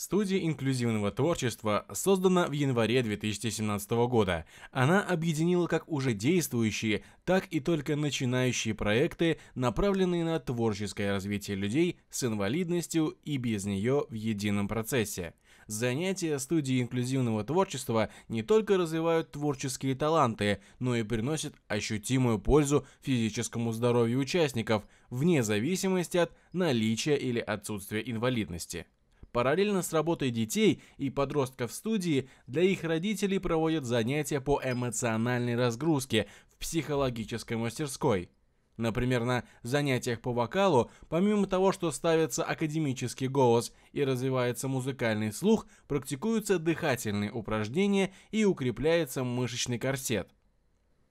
Студия инклюзивного творчества создана в январе 2017 года. Она объединила как уже действующие, так и только начинающие проекты, направленные на творческое развитие людей с инвалидностью и без нее в едином процессе. Занятия студии инклюзивного творчества не только развивают творческие таланты, но и приносят ощутимую пользу физическому здоровью участников, вне зависимости от наличия или отсутствия инвалидности. Параллельно с работой детей и подростков в студии для их родителей проводят занятия по эмоциональной разгрузке в психологической мастерской. Например, на занятиях по вокалу, помимо того, что ставится академический голос и развивается музыкальный слух, практикуются дыхательные упражнения и укрепляется мышечный корсет –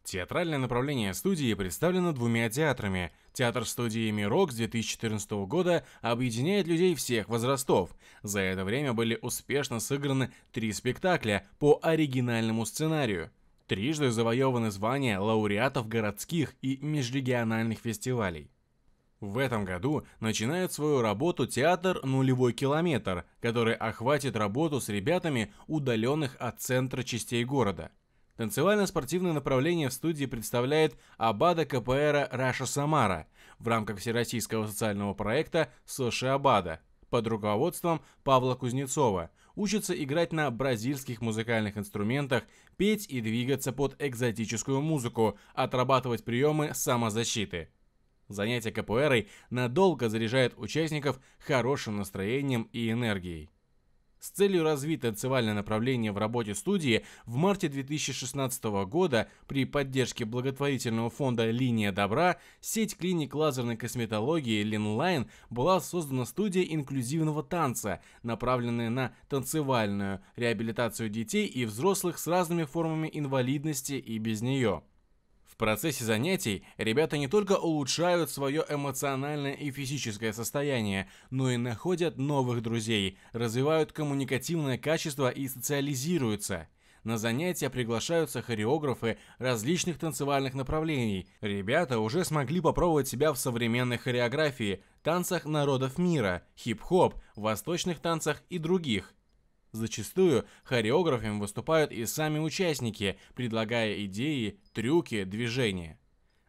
Театральное направление студии представлено двумя театрами. Театр студии «Мирок» с 2014 года объединяет людей всех возрастов. За это время были успешно сыграны три спектакля по оригинальному сценарию. Трижды завоеваны звания лауреатов городских и межрегиональных фестивалей. В этом году начинает свою работу театр «Нулевой километр», который охватит работу с ребятами, удаленных от центра частей города – Танцевально-спортивное направление в студии представляет Абада КПР Раша Самара в рамках всероссийского социального проекта «Соши Абада» под руководством Павла Кузнецова. Учится играть на бразильских музыкальных инструментах, петь и двигаться под экзотическую музыку, отрабатывать приемы самозащиты. Занятие КПРой надолго заряжает участников хорошим настроением и энергией. С целью развить танцевальное направление в работе студии в марте 2016 года при поддержке благотворительного фонда «Линия добра» сеть клиник лазерной косметологии «Линлайн» была создана студия инклюзивного танца, направленная на танцевальную реабилитацию детей и взрослых с разными формами инвалидности и без нее. В процессе занятий ребята не только улучшают свое эмоциональное и физическое состояние, но и находят новых друзей, развивают коммуникативное качество и социализируются. На занятия приглашаются хореографы различных танцевальных направлений. Ребята уже смогли попробовать себя в современной хореографии, танцах народов мира, хип-хоп, восточных танцах и других. Зачастую хореографами выступают и сами участники, предлагая идеи, трюки, движения.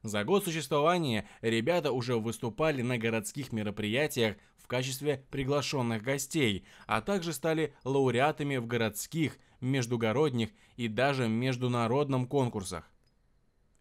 За год существования ребята уже выступали на городских мероприятиях в качестве приглашенных гостей, а также стали лауреатами в городских, междугородних и даже международном конкурсах.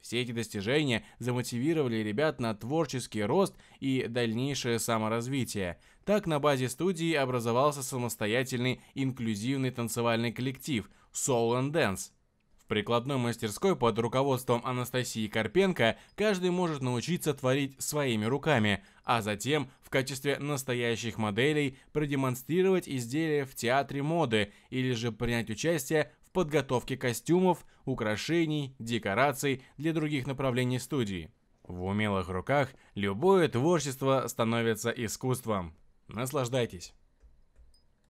Все эти достижения замотивировали ребят на творческий рост и дальнейшее саморазвитие. Так на базе студии образовался самостоятельный инклюзивный танцевальный коллектив Soul and Dance. В прикладной мастерской под руководством Анастасии Карпенко каждый может научиться творить своими руками, а затем в качестве настоящих моделей продемонстрировать изделия в театре моды или же принять участие в подготовке костюмов, украшений, декораций для других направлений студии. В умелых руках любое творчество становится искусством. Наслаждайтесь!